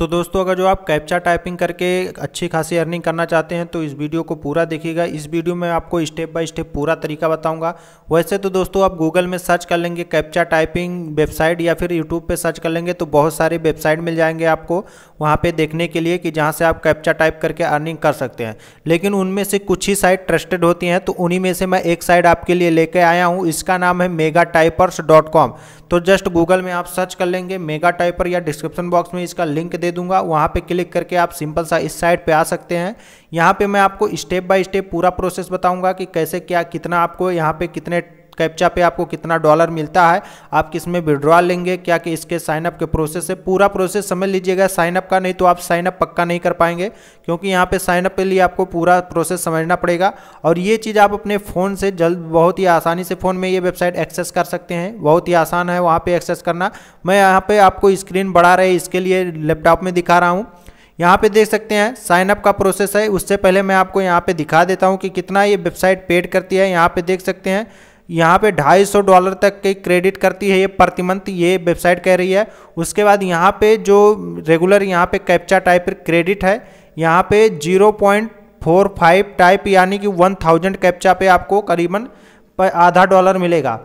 तो दोस्तों अगर जो आप कैप्चा टाइपिंग करके अच्छी खासी अर्निंग करना चाहते हैं तो इस वीडियो को पूरा देखिएगा इस वीडियो में आपको स्टेप बाय स्टेप पूरा तरीका बताऊंगा वैसे तो दोस्तों आप गूगल में सर्च कर लेंगे कैप्चा टाइपिंग वेबसाइट या फिर यूट्यूब पे सर्च कर लेंगे तो बहुत सारे वेबसाइट मिल जाएंगे आपको वहाँ पे देखने के लिए कि जहाँ से आप कैप्चा टाइप करके अर्निंग कर सकते हैं लेकिन उनमें से कुछ ही साइट ट्रस्टेड होती हैं तो उन्हीं में से मैं एक साइट आपके लिए लेके आया हूँ इसका नाम है मेगा टाइपर्स डॉट कॉम तो जस्ट गूगल में आप सर्च कर लेंगे मेगा टाइपर या डिस्क्रिप्शन बॉक्स में इसका लिंक दे दूंगा वहाँ पर क्लिक करके आप सिंपल सा इस साइट पर आ सकते हैं यहाँ पर मैं आपको स्टेप बाय स्टेप पूरा प्रोसेस बताऊँगा कि कैसे क्या कितना आपको यहाँ पर कितने कैप्चा पे आपको कितना डॉलर मिलता है आप किस में विड्रॉल लेंगे क्या कि इसके साइनअप के प्रोसेस है पूरा प्रोसेस समझ लीजिएगा साइनअप का नहीं तो आप साइनअप पक्का नहीं कर पाएंगे क्योंकि यहाँ पे साइनअप के लिए आपको पूरा प्रोसेस समझना पड़ेगा और ये चीज़ आप अपने फ़ोन से जल्द बहुत ही आसानी से फ़ोन में ये वेबसाइट एक्सेस कर सकते हैं बहुत ही आसान है वहाँ पर एक्सेस करना मैं यहाँ पर आपको स्क्रीन बढ़ा रहे इसके लिए लैपटॉप में दिखा रहा हूँ यहाँ पे देख सकते हैं साइनअप का प्रोसेस है उससे पहले मैं आपको यहाँ पे दिखा देता हूँ कि कितना ये वेबसाइट पेड करती है यहाँ पे देख सकते हैं यहाँ पे 250 डॉलर तक के क्रेडिट करती है ये प्रति मंथ ये वेबसाइट कह रही है उसके बाद यहाँ पे जो रेगुलर यहाँ पे कैप्चा टाइप क्रेडिट है यहाँ पे 0.45 टाइप यानी कि 1000 कैप्चा पे आपको करीबन आधा डॉलर मिलेगा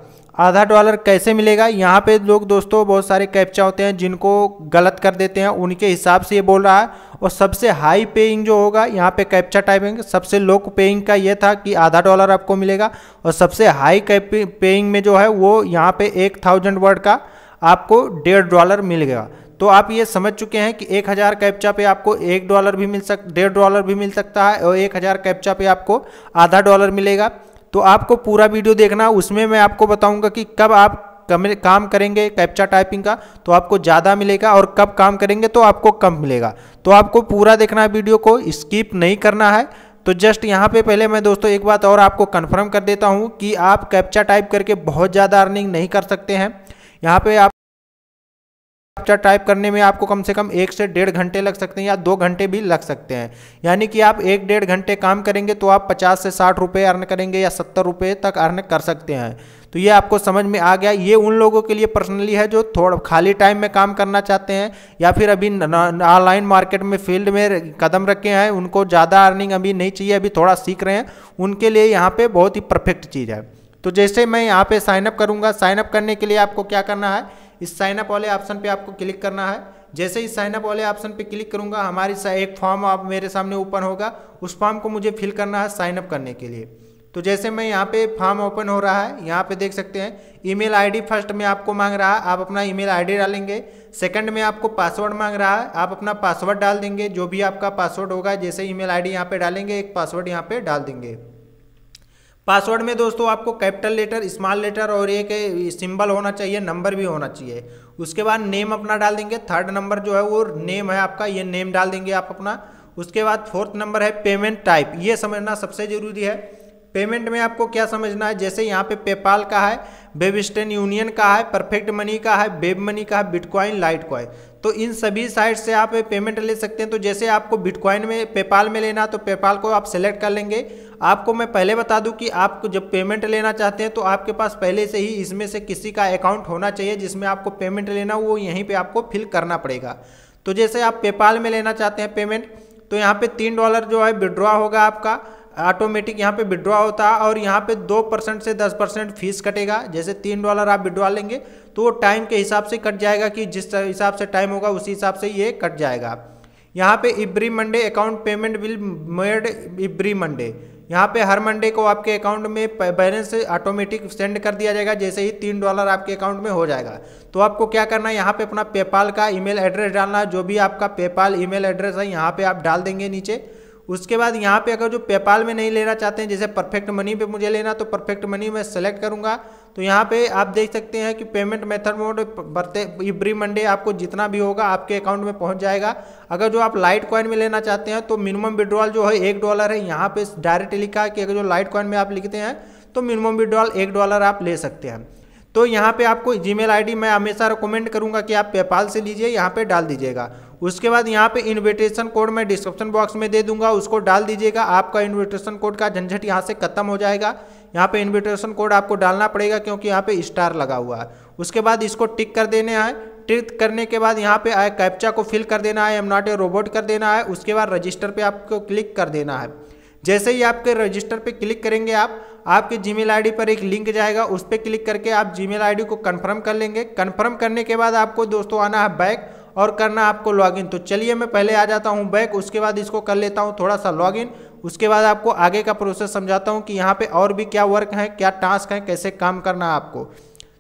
आधा डॉलर कैसे मिलेगा यहाँ पे लोग दोस्तों बहुत सारे कैप्चा होते हैं जिनको गलत कर देते हैं उनके हिसाब से ये बोल रहा है और सबसे हाई पेइंग जो होगा यहाँ पे कैप्चा टाइपिंग सबसे लो पेइंग का ये था कि आधा डॉलर आपको मिलेगा और सबसे हाई पेइंग में जो है वो यहाँ पे एक थाउजेंड वर्ड का आपको डेढ़ डॉलर मिल गया तो आप ये समझ चुके हैं कि एक हज़ार कैप्चा पे आपको एक डॉलर भी मिल सक डेढ़ डॉलर भी मिल सकता है और एक हज़ार कैप्चा पे आपको आधा डॉलर मिलेगा तो आपको पूरा वीडियो देखना उसमें मैं आपको बताऊंगा कि कब आप काम करेंगे कैप्चा टाइपिंग का तो आपको ज़्यादा मिलेगा और कब काम करेंगे तो आपको कम मिलेगा तो आपको पूरा देखना वीडियो को स्किप नहीं करना है तो जस्ट यहाँ पे पहले मैं दोस्तों एक बात और आपको कन्फर्म कर देता हूँ कि आप कैप्चा टाइप करके बहुत ज़्यादा अर्निंग नहीं कर सकते हैं यहाँ पे आप कैप्चर टाइप करने में आपको कम से कम एक से डेढ़ घंटे लग सकते हैं या दो घंटे भी लग सकते हैं यानी कि आप एक डेढ़ घंटे काम करेंगे तो आप पचास से साठ रुपये अर्न करेंगे या सत्तर रुपये तक अर्न कर सकते हैं तो ये आपको समझ में आ गया ये उन लोगों के लिए पर्सनली है जो थोड़ा खाली टाइम में काम करना चाहते हैं या फिर अभी ऑनलाइन मार्केट में फील्ड में कदम रखे हैं उनको ज़्यादा अर्निंग अभी नहीं चाहिए अभी थोड़ा सीख रहे हैं उनके लिए यहाँ पे बहुत ही परफेक्ट चीज़ है तो जैसे मैं यहाँ पे साइनअप करूँगा साइनअप करने के लिए आपको क्या करना है इस साइनअप वाले ऑप्शन पे आपको क्लिक करना है जैसे ही साइनअप वाले ऑप्शन पे क्लिक करूँगा हमारी एक फॉर्म आप मेरे सामने ओपन होगा उस फॉर्म को मुझे फिल करना है साइनअप करने के लिए तो जैसे मैं यहाँ पे फॉर्म ओपन हो रहा है यहाँ पे देख सकते हैं ईमेल आईडी फर्स्ट में आपको मांग रहा है आप अपना ईमेल आईडी डालेंगे सेकंड में आपको पासवर्ड मांग रहा है आप अपना पासवर्ड डाल देंगे जो भी आपका पासवर्ड होगा जैसे ईमेल आईडी यहाँ पर डालेंगे एक पासवर्ड यहाँ पर डाल देंगे पासवर्ड में दोस्तों आपको कैपिटल लेटर स्मॉल लेटर और एक सिंबल होना चाहिए नंबर भी होना चाहिए उसके बाद नेम अपना डाल देंगे थर्ड नंबर जो है वो नेम है आपका ये नेम डाल देंगे आप अपना उसके बाद फोर्थ नंबर है पेमेंट टाइप ये समझना सबसे ज़रूरी है पेमेंट में आपको क्या समझना है जैसे यहाँ पे पेपाल का है वेब यूनियन का है परफेक्ट मनी का है बेब मनी का है बिटकॉइन लाइट कॉइन तो इन सभी साइट से आप पेमेंट ले सकते हैं तो जैसे आपको बिटकॉइन में पेपाल में लेना तो पेपाल को आप सेलेक्ट कर लेंगे आपको मैं पहले बता दूं कि आप जब पेमेंट लेना चाहते हैं तो आपके पास पहले से ही इसमें से किसी का अकाउंट होना चाहिए जिसमें आपको पेमेंट लेना वो यहीं पर आपको फिल करना पड़ेगा तो जैसे आप पेपाल में लेना चाहते हैं पेमेंट तो यहाँ पर तीन डॉलर जो है विड्रॉ होगा आपका ऑटोमेटिक यहाँ पे विड्रॉ होता है और यहाँ पे दो परसेंट से दस परसेंट फीस कटेगा जैसे तीन डॉलर आप विड्रॉ लेंगे तो वो टाइम के हिसाब से कट जाएगा कि जिस हिसाब से टाइम होगा उसी हिसाब से ये कट जाएगा यहाँ पे every Monday account payment will made every Monday यहाँ पे हर मंडे को आपके अकाउंट में बैलेंस ऑटोमेटिक सेंड कर दिया जाएगा जैसे ही तीन डॉलर आपके अकाउंट में हो जाएगा तो आपको क्या करना है यहाँ पे अपना पेपाल का ईमेल एड्रेस डालना है जो भी आपका पेपाल ईमेल एड्रेस है यहाँ पे आप डाल देंगे नीचे उसके बाद यहाँ पे अगर जो पेपाल में नहीं लेना चाहते हैं जैसे परफेक्ट मनी पे मुझे लेना तो परफेक्ट मनी मैं सेलेक्ट करूँगा तो यहाँ पे आप देख सकते हैं कि पेमेंट मेथड मोड बरते एवरी मंडे आपको जितना भी होगा आपके अकाउंट में पहुँच जाएगा अगर जो आप लाइट कॉइन में लेना चाहते हैं तो मिनिमम विड्रॉल जो है एक डॉलर है यहाँ पर डायरेक्ट लिखा है कि अगर जो लाइट कॉइन में आप लिखते हैं तो मिनिमम विड्रॉल एक डॉलर आप ले सकते हैं तो यहाँ पे आपको जीमेल आईडी मैं हमेशा रिकमेंड करूँगा कि आप पेपाल से लीजिए यहाँ पे डाल दीजिएगा उसके बाद यहाँ पे इन्विटेशन कोड मैं डिस्क्रिप्शन बॉक्स में दे दूंगा उसको डाल दीजिएगा आपका इन्विटेशन कोड का झंझट यहाँ से खत्म हो जाएगा यहाँ पे इन्विटेशन कोड आपको डालना पड़ेगा क्योंकि यहाँ पे स्टार लगा हुआ है उसके बाद इसको टिक कर देना है टिक करने के बाद यहाँ पे आए कैप्चा को फिल कर देना है एम नॉट ए रोबोट कर देना है उसके बाद रजिस्टर पर आपको क्लिक कर देना है जैसे ही आपके रजिस्टर पर क्लिक करेंगे आप आपके जी मेल पर एक लिंक जाएगा उस पर क्लिक करके आप जी मेल को कन्फर्म कर लेंगे कन्फर्म करने के बाद आपको दोस्तों आना है बैक और करना आपको लॉगिन तो चलिए मैं पहले आ जाता हूँ बैक उसके बाद इसको कर लेता हूँ थोड़ा सा लॉगिन उसके बाद आपको आगे का प्रोसेस समझाता हूँ कि यहाँ पे और भी क्या वर्क है क्या टास्क हैं कैसे काम करना है आपको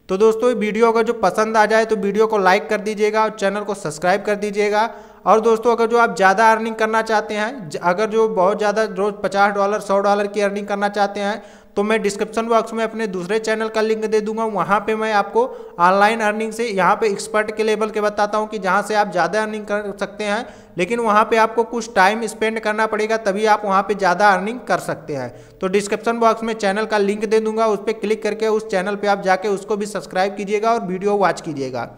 तो दोस्तों वीडियो अगर जो पसंद आ जाए तो वीडियो को लाइक कर दीजिएगा और चैनल को सब्सक्राइब कर दीजिएगा और दोस्तों अगर जो आप ज़्यादा अर्निंग करना चाहते हैं अगर जो बहुत ज़्यादा रोज़ पचास डॉलर सौ डॉलर की अर्निंग करना चाहते हैं तो मैं डिस्क्रिप्शन बॉक्स में अपने दूसरे चैनल का लिंक दे दूंगा वहाँ पे मैं आपको ऑनलाइन अर्निंग से यहाँ पे एक्सपर्ट के लेवल के बताता हूँ कि जहाँ से आप ज़्यादा अर्निंग कर सकते हैं लेकिन वहाँ पे आपको कुछ टाइम स्पेंड करना पड़ेगा तभी आप वहाँ पे ज़्यादा अर्निंग कर सकते हैं तो डिस्क्रिप्शन बॉक्स में चैनल का लिंक दे दूंगा उस पर क्लिक करके उस चैनल पर आप जाके उसको भी सब्सक्राइब कीजिएगा और वीडियो वॉच कीजिएगा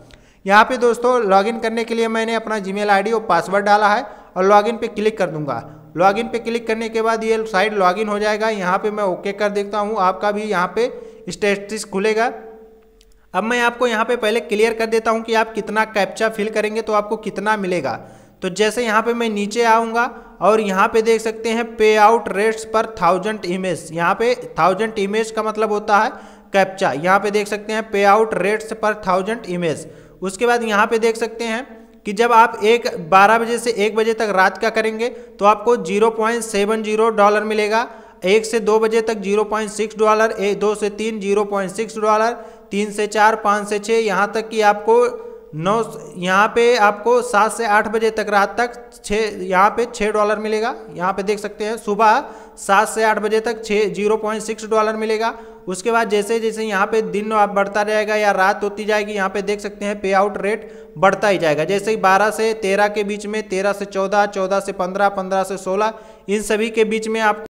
यहाँ पे दोस्तों लॉगिन करने के लिए मैंने अपना जीमेल आईडी और पासवर्ड डाला है और लॉगिन पे क्लिक कर दूंगा लॉगिन पे क्लिक करने के बाद ये साइट लॉगिन हो जाएगा यहाँ पे मैं ओके कर देता हूँ आपका भी यहाँ पे स्टेटिस खुलेगा अब मैं आपको यहाँ पे पहले क्लियर कर देता हूँ कि आप कितना कैप्चा फिल करेंगे तो आपको कितना मिलेगा तो जैसे यहाँ पे मैं नीचे आऊँगा और यहाँ पे देख सकते हैं pay out rates per thousand image यहाँ पे थाउजेंड इमेज का मतलब होता है कैप्चा यहाँ पे देख सकते हैं pay out rates per thousand image उसके बाद यहाँ पे देख सकते हैं कि जब आप एक बारह बजे से एक बजे तक रात का करेंगे तो आपको zero point seven zero dollar मिलेगा एक से दो बजे तक जीरो पॉइंट सिक्स डॉलर एक दो से तीन जीरो पॉइंट सिक्स डॉलर तीन से चार पाँच से छः यहाँ तक कि आपको नौ यहाँ पे आपको सात से आठ बजे तक रात तक छः यहाँ पे छः डॉलर मिलेगा यहाँ पे देख सकते हैं सुबह सात से आठ बजे तक छः जीरो पॉइंट सिक्स डॉलर मिलेगा उसके बाद जैसे जैसे यहाँ पे दिन आप बढ़ता रहेगा या रात होती जाएगी यहाँ पे देख सकते हैं पे आउट रेट बढ़ता ही जाएगा जैसे ही 12 से 13 के बीच में 13 से 14, 14 से 15, 15 से 16 इन सभी के बीच में आप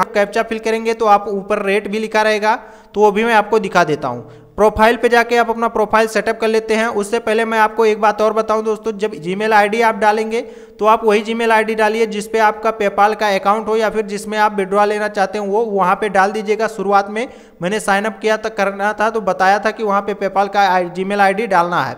आप कैप्चा फिल करेंगे तो आप ऊपर रेट भी लिखा रहेगा तो वो भी मैं आपको दिखा देता हूँ प्रोफाइल पे जाके आप अपना प्रोफाइल सेटअप कर लेते हैं उससे पहले मैं आपको एक बात और बताऊं दोस्तों जब जीमेल आईडी आप डालेंगे तो आप वही जीमेल आईडी डालिए जिस पे आपका पेपाल का अकाउंट हो या फिर जिसमें आप विड्रॉ लेना चाहते हो वो वहाँ पे डाल दीजिएगा शुरुआत में मैंने साइनअप किया था करना था तो बताया था कि वहाँ पर पे पेपाल का जी मेल डालना है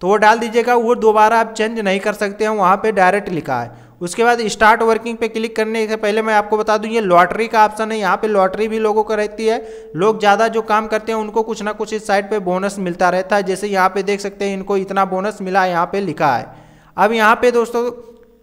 तो वो डाल दीजिएगा वो दोबारा आप चेंज नहीं कर सकते हैं वहाँ पर डायरेक्ट लिखा है उसके बाद स्टार्ट वर्किंग पे क्लिक करने से पहले मैं आपको बता दूं ये लॉटरी का ऑप्शन है यहाँ पे लॉटरी भी लोगों का रहती है लोग ज़्यादा जो काम करते हैं उनको कुछ ना कुछ इस साइड पे बोनस मिलता रहता है जैसे यहाँ पे देख सकते हैं इनको इतना बोनस मिला है यहाँ पे लिखा है अब यहाँ पे दोस्तों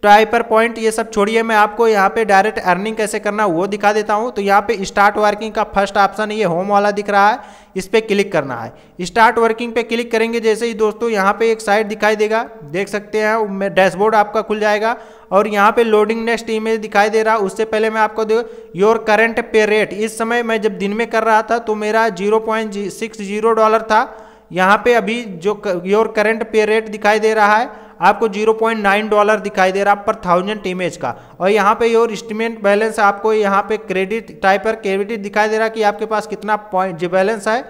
ट्राइपर पॉइंट ये सब छोड़िए मैं आपको यहाँ पे डायरेक्ट अर्निंग कैसे करना वो दिखा देता हूँ तो यहाँ पे स्टार्ट वर्किंग का फर्स्ट ऑप्शन ये होम वाला दिख रहा है इस पर क्लिक करना है स्टार्ट वर्किंग पे क्लिक करेंगे जैसे ही दोस्तों यहाँ पे एक साइड दिखाई देगा देख सकते हैं डैशबोर्ड आपका खुल जाएगा और यहाँ पे लोडिंग नेक्स्ट इमेज दिखाई दे रहा है उससे पहले मैं आपको दे योर करंट पे रेट इस समय मैं जब दिन में कर रहा था तो मेरा zero point six zero dollar था यहाँ पे अभी जो योर करंट पे रेट दिखाई दे रहा है आपको 0.9 डॉलर दिखाई दे रहा पर थाउजेंड इमेज का और यहाँ पे योर स्टीमेंट बैलेंस आपको यहाँ पे क्रेडिट टाइप पर क्रेडिट दिखाई दे रहा कि आपके पास कितना पॉइंट बैलेंस है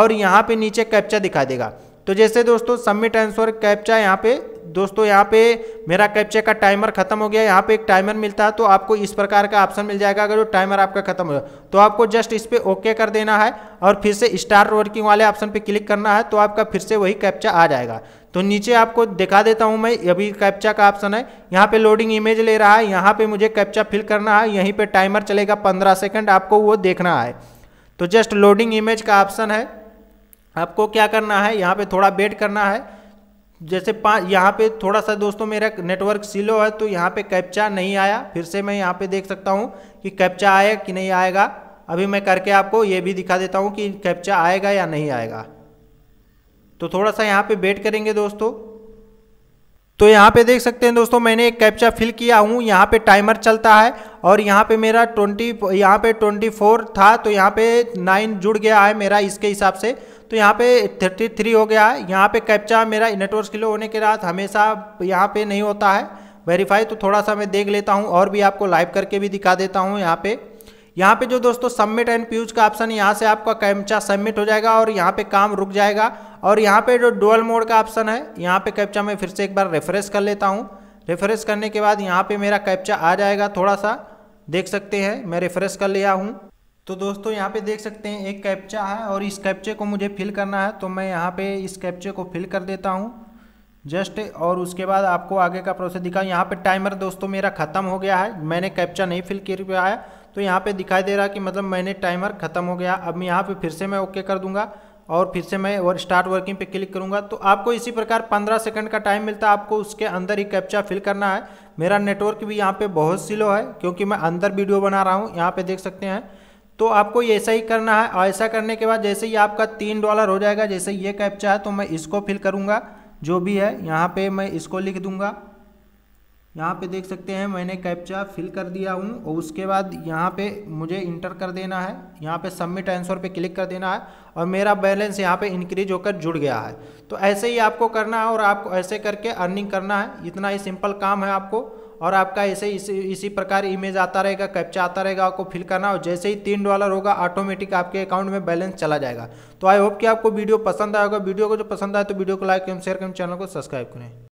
और यहाँ पे नीचे कैप्चा दिखाई देगा तो जैसे दोस्तों सबमिट आंसर कैप्चा यहाँ पे दोस्तों यहाँ पे मेरा कैप्चा का टाइमर खत्म हो गया यहाँ पे एक टाइमर मिलता है तो आपको इस प्रकार का ऑप्शन मिल जाएगा अगर जो टाइमर आपका खत्म हो तो आपको जस्ट इस पर ओके कर देना है और फिर से स्टार वर्किंग वाले ऑप्शन पर क्लिक करना है तो आपका फिर से वही कैप्चा आ जाएगा तो नीचे आपको दिखा देता हूँ मैं अभी कैप्चा का ऑप्शन है यहाँ पे लोडिंग इमेज ले रहा है यहाँ पे मुझे कैप्चा फिल करना है यहीं पे टाइमर चलेगा पंद्रह सेकंड आपको वो देखना है तो जस्ट लोडिंग इमेज का ऑप्शन है आपको क्या करना है यहाँ पे थोड़ा वेट करना है जैसे पाँच यहाँ पे थोड़ा सा दोस्तों मेरा नेटवर्क सिलो है तो यहाँ पे कैप्चा नहीं आया फिर से मैं यहाँ पे देख सकता हूँ कि कैप्चा आया कि नहीं आएगा अभी मैं करके आपको ये भी दिखा देता हूँ कि कैप्चा आएगा या नहीं आएगा तो थोड़ा सा यहाँ पे वेट करेंगे दोस्तों तो यहाँ पे देख सकते हैं दोस्तों मैंने एक कैप्चा फिल किया हूँ यहाँ पे टाइमर चलता है और यहाँ पे मेरा 20 यहाँ पे 24 था तो यहाँ पे 9 जुड़ गया है मेरा इसके हिसाब से तो यहाँ पे 33 हो गया है यहाँ पे कैप्चा मेरा नेटवर्क किलो होने के बाद हमेशा यहाँ पे नहीं होता है वेरीफाई तो थोड़ा सा मैं देख लेता हूँ और भी आपको लाइव करके भी दिखा देता हूँ यहाँ पर यहाँ पर जो दोस्तों सबमिट एंड प्यूज का ऑप्शन यहाँ से आपका कैप्चा सबमिट हो जाएगा और यहाँ पर काम रुक जाएगा और यहाँ पे जो डुअल मोड का ऑप्शन है यहाँ पे कैप्चा मैं फिर से एक बार रेफ्रेश कर लेता हूँ रेफ्रेश करने के बाद यहाँ पे मेरा कैप्चा आ जाएगा थोड़ा सा देख सकते हैं मैं रेफ्रेश कर लिया हूँ तो दोस्तों यहाँ पे देख सकते हैं एक कैप्चा है और इस कैप्चे को मुझे फिल करना है तो मैं यहाँ पे इस कैप्चे को फिल कर देता हूँ जस्ट और उसके बाद आपको आगे का प्रोसेस दिखा यहाँ पे टाइमर दोस्तों मेरा ख़त्म हो गया है मैंने कैप्चा नहीं फिल किया है तो यहाँ पे दिखाई दे रहा कि मतलब मैंने टाइमर ख़त्म हो गया अब यहाँ पे फिर से मैं ओके कर दूंगा और फिर से मैं और स्टार्ट वर्किंग पे क्लिक करूँगा तो आपको इसी प्रकार 15 सेकंड का टाइम मिलता है आपको उसके अंदर ही कैप्चा फिल करना है मेरा नेटवर्क भी यहाँ पे बहुत स्लो है क्योंकि मैं अंदर वीडियो बना रहा हूँ यहाँ पे देख सकते हैं तो आपको ऐसा ही करना है ऐसा करने के बाद जैसे ही आपका तीन डॉलर हो जाएगा जैसे ये कैप्चा है तो मैं इसको फिल करूँगा जो भी है यहाँ पर मैं इसको लिख दूँगा यहाँ पे देख सकते हैं मैंने कैप्चा फिल कर दिया हूँ और उसके बाद यहाँ पे मुझे इंटर कर देना है यहाँ पे सबमिट आंसर पे क्लिक कर देना है और मेरा बैलेंस यहाँ पे इंक्रीज होकर जुड़ गया है तो ऐसे ही आपको करना है और आपको ऐसे करके अर्निंग करना है इतना ही सिंपल काम है आपको और आपका ऐसे इसी इसी प्रकार इमेज आता रहेगा कैप्चा आता रहेगा आपको फिल करना और जैसे ही तीन डॉलर होगा ऑटोमेटिक आपके अकाउंट में बैलेंस चला जाएगा तो आई होप कि आपको वीडियो पसंद आएगा वीडियो को जो पसंद आए तो वीडियो को लाइक एवं शेयर करें चैनल को सब्सक्राइब करें